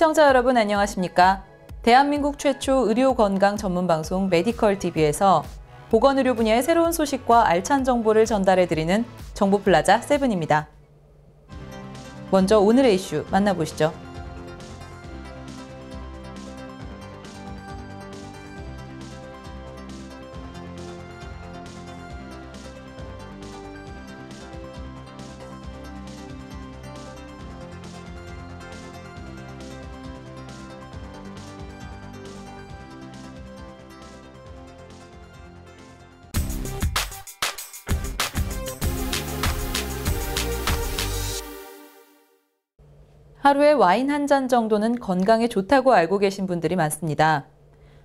시청자 여러분 안녕하십니까? 대한민국 최초 의료건강 전문방송 메디컬TV에서 보건의료 분야의 새로운 소식과 알찬 정보를 전달해드리는 정보플라자 7입니다 먼저 오늘의 이슈 만나보시죠. 하루에 와인 한 잔 정도는 건강에 좋다고 알고 계신 분들이 많습니다.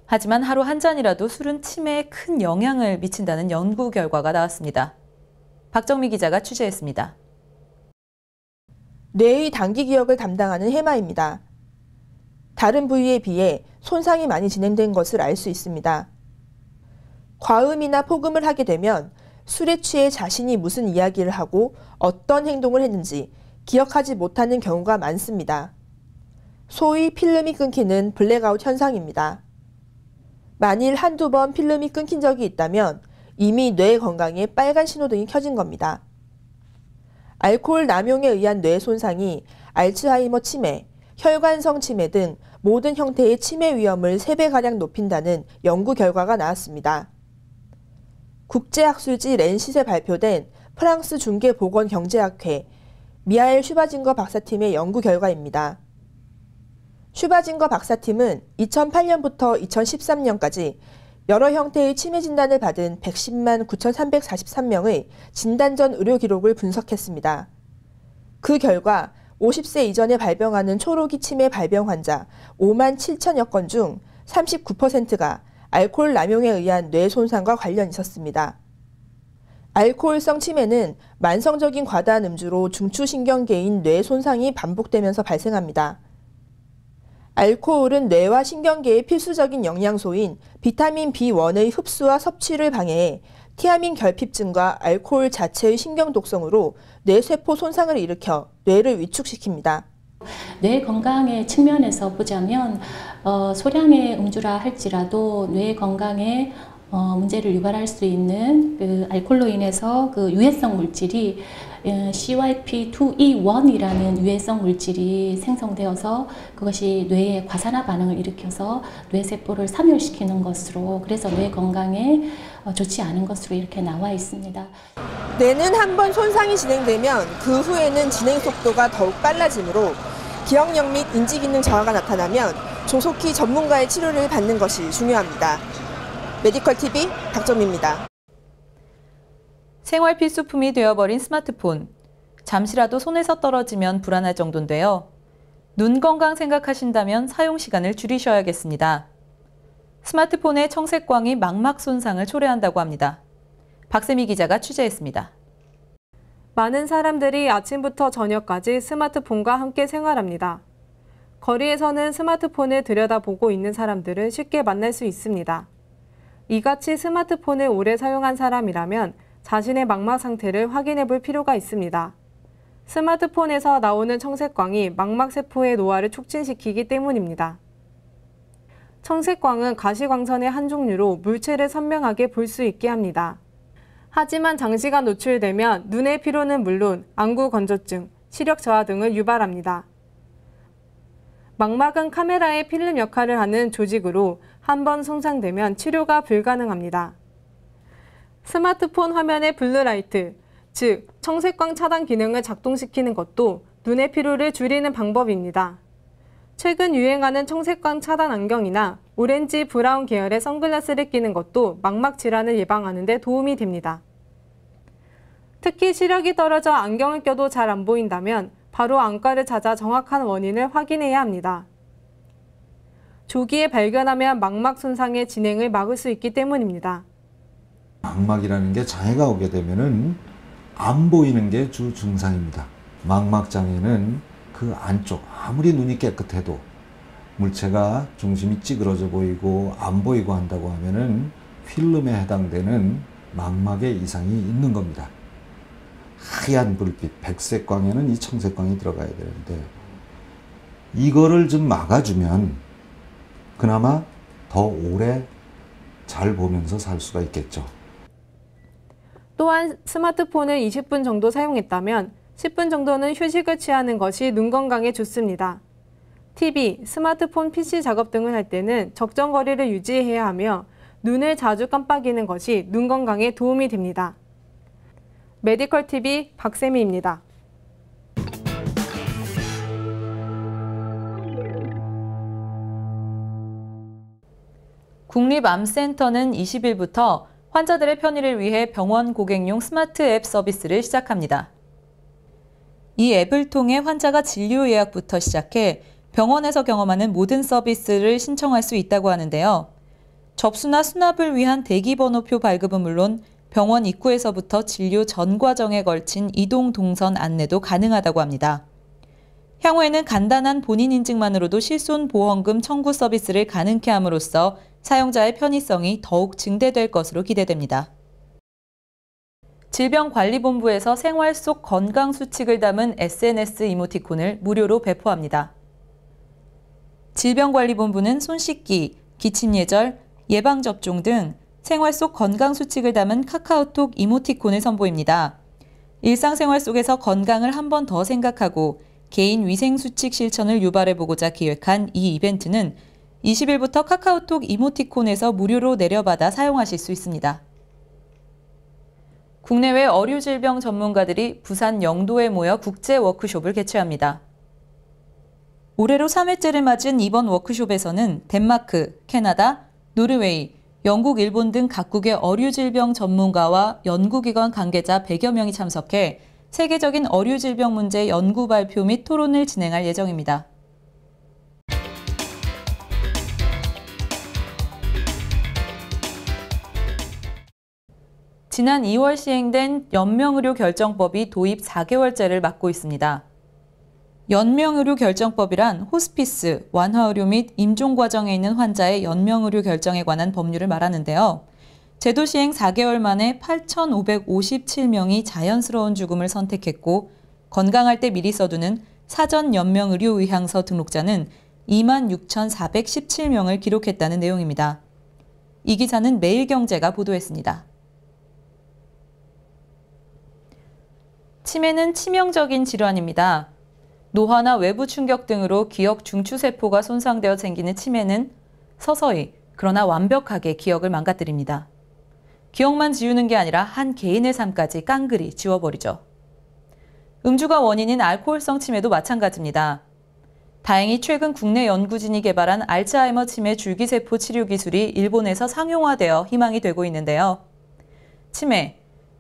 하지만 하루 한 잔이라도 술은 치매에 큰 영향을 미친다는 연구 결과가 나왔습니다. 박정미 기자가 취재했습니다. 뇌의 단기 기억을 담당하는 해마입니다. 다른 부위에 비해 손상이 많이 진행된 것을 알 수 있습니다. 과음이나 폭음을 하게 되면 술에 취해 자신이 무슨 이야기를 하고 어떤 행동을 했는지 기억하지 못하는 경우가 많습니다. 소위 필름이 끊기는 블랙아웃 현상입니다. 만일 한두 번 필름이 끊긴 적이 있다면 이미 뇌 건강에 빨간 신호등이 켜진 겁니다. 알코올 남용에 의한 뇌 손상이 알츠하이머 치매, 혈관성 치매 등 모든 형태의 치매 위험을 3배가량 높인다는 연구 결과가 나왔습니다. 국제학술지 렌시에 스 발표된 프랑스 중계보건경제학회 미하일슈바징거 박사팀의 연구 결과입니다. 슈바징거 박사팀은 2008년부터 2013년까지 여러 형태의 치매 진단을 받은 110만 9,343명의 진단 전 의료 기록을 분석했습니다. 그 결과 50세 이전에 발병하는 초록이 치매 발병 환자 5만 7천여 건 중 39%가 알코올 남용에 의한 뇌 손상과 관련 있었습니다. 알코올성 치매는 만성적인 과다한 음주로 중추신경계인 뇌 손상이 반복되면서 발생합니다. 알코올은 뇌와 신경계의 필수적인 영양소인 비타민 B1의 흡수와 섭취를 방해해 티아민 결핍증과 알코올 자체의 신경 독성으로 뇌세포 손상을 일으켜 뇌를 위축시킵니다. 뇌 건강의 측면에서 보자면 어, 소량의 음주라 할지라도 뇌 건강에 어, 문제를 유발할 수 있는 그 알코올로 인해서 그 유해성 물질이 예, CYP2E1이라는 유해성 물질이 생성되어서 그것이 뇌에 과산화 반응을 일으켜서 뇌세포를 사멸시키는 것으로 그래서 뇌 건강에 어, 좋지 않은 것으로 이렇게 나와 있습니다. 뇌는 한번 손상이 진행되면 그 후에는 진행 속도가 더욱 빨라지므로 기억력 및 인지기능 저하가 나타나면 조속히 전문가의 치료를 받는 것이 중요합니다. 메디컬 TV 박정미입니다. 생활 필수품이 되어버린 스마트폰. 잠시라도 손에서 떨어지면 불안할 정도인데요. 눈 건강 생각하신다면 사용 시간을 줄이셔야겠습니다. 스마트폰의 청색광이 망막 손상을 초래한다고 합니다. 박세미 기자가 취재했습니다. 많은 사람들이 아침부터 저녁까지 스마트폰과 함께 생활합니다. 거리에서는 스마트폰을 들여다보고 있는 사람들을 쉽게 만날 수 있습니다. 이같이 스마트폰을 오래 사용한 사람이라면 자신의 망막 상태를 확인해 볼 필요가 있습니다. 스마트폰에서 나오는 청색광이 망막세포의 노화를 촉진시키기 때문입니다. 청색광은 가시광선의 한 종류로 물체를 선명하게 볼 수 있게 합니다. 하지만 장시간 노출되면 눈의 피로는 물론 안구 건조증, 시력 저하 등을 유발합니다. 망막은 카메라의 필름 역할을 하는 조직으로 한번 손상되면 치료가 불가능합니다. 스마트폰 화면의 블루라이트, 즉 청색광 차단 기능을 작동시키는 것도 눈의 피로를 줄이는 방법입니다. 최근 유행하는 청색광 차단 안경이나 오렌지 브라운 계열의 선글라스를 끼는 것도 망막 질환을 예방하는 데 도움이 됩니다. 특히 시력이 떨어져 안경을 껴도 잘 안 보인다면 바로 안과를 찾아 정확한 원인을 확인해야 합니다. 조기에 발견하면 망막 손상의 진행을 막을 수 있기 때문입니다. 망막이라는 게 장애가 오게 되면은 안 보이는 게 주 증상입니다. 망막 장애는 그 안쪽 아무리 눈이 깨끗해도 물체가 중심이 찌그러져 보이고 안 보이고 한다고 하면은 필름에 해당되는 망막의 이상이 있는 겁니다. 하얀 불빛, 백색광에는 이 청색광이 들어가야 되는데 이거를 좀 막아주면 그나마 더 오래 잘 보면서 살 수가 있겠죠. 또한 스마트폰을 20분 정도 사용했다면 10분 정도는 휴식을 취하는 것이 눈 건강에 좋습니다. TV, 스마트폰 PC 작업 등을 할 때는 적정 거리를 유지해야 하며 눈을 자주 깜빡이는 것이 눈 건강에 도움이 됩니다. 메디컬 TV 박세미입니다. 국립암센터는 20일부터 환자들의 편의를 위해 병원 고객용 스마트 앱 서비스를 시작합니다. 이 앱을 통해 환자가 진료 예약부터 시작해 병원에서 경험하는 모든 서비스를 신청할 수 있다고 하는데요. 접수나 수납을 위한 대기 번호표 발급은 물론 병원 입구에서부터 진료 전 과정에 걸친 이동 동선 안내도 가능하다고 합니다. 향후에는 간단한 본인 인증만으로도 실손 보험금 청구 서비스를 가능케 함으로써 사용자의 편의성이 더욱 증대될 것으로 기대됩니다. 질병관리본부에서 생활 속 건강 수칙을 담은 SNS 이모티콘을 무료로 배포합니다. 질병관리본부는 손 씻기, 기침 예절, 예방접종 등 생활 속 건강 수칙을 담은 카카오톡 이모티콘을 선보입니다. 일상생활 속에서 건강을 한 번 더 생각하고 개인 위생수칙 실천을 유발해보고자 기획한 이 이벤트는 20일부터 카카오톡 이모티콘에서 무료로 내려받아 사용하실 수 있습니다. 국내외 어류 질병 전문가들이 부산 영도에 모여 국제 워크숍을 개최합니다. 올해로 3회째를 맞은 이번 워크숍에서는 덴마크, 캐나다, 노르웨이, 영국, 일본 등 각국의 어류 질병 전문가와 연구기관 관계자 100여 명이 참석해 세계적인 어류 질병 문제 연구 발표 및 토론을 진행할 예정입니다. 지난 2월 시행된 연명의료 결정법이 도입 4개월째를 맞고 있습니다. 연명의료 결정법이란 호스피스, 완화의료 및 임종 과정에 있는 환자의 연명의료 결정에 관한 법률을 말하는데요. 제도 시행 4개월 만에 8,557명이 자연스러운 죽음을 선택했고 건강할 때 미리 써두는 사전 연명의료 의향서 등록자는 26,417명을 기록했다는 내용입니다. 이 기사는 매일경제가 보도했습니다. 치매는 치명적인 질환입니다. 노화나 외부 충격 등으로 기억 중추세포가 손상되어 생기는 치매는 서서히 그러나 완벽하게 기억을 망가뜨립니다. 기억만 지우는 게 아니라 한 개인의 삶까지 깡그리 지워버리죠. 음주가 원인인 알코올성 치매도 마찬가지입니다. 다행히 최근 국내 연구진이 개발한 알츠하이머 치매 줄기세포 치료 기술이 일본에서 상용화되어 희망이 되고 있는데요. 치매,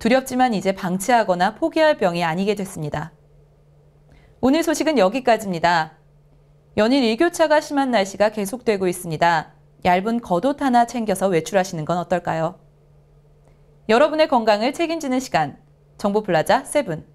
두렵지만 이제 방치하거나 포기할 병이 아니게 됐습니다. 오늘 소식은 여기까지입니다. 연일 일교차가 심한 날씨가 계속되고 있습니다. 얇은 겉옷 하나 챙겨서 외출하시는 건 어떨까요? 여러분의 건강을 책임지는 시간, 정보플라자 7.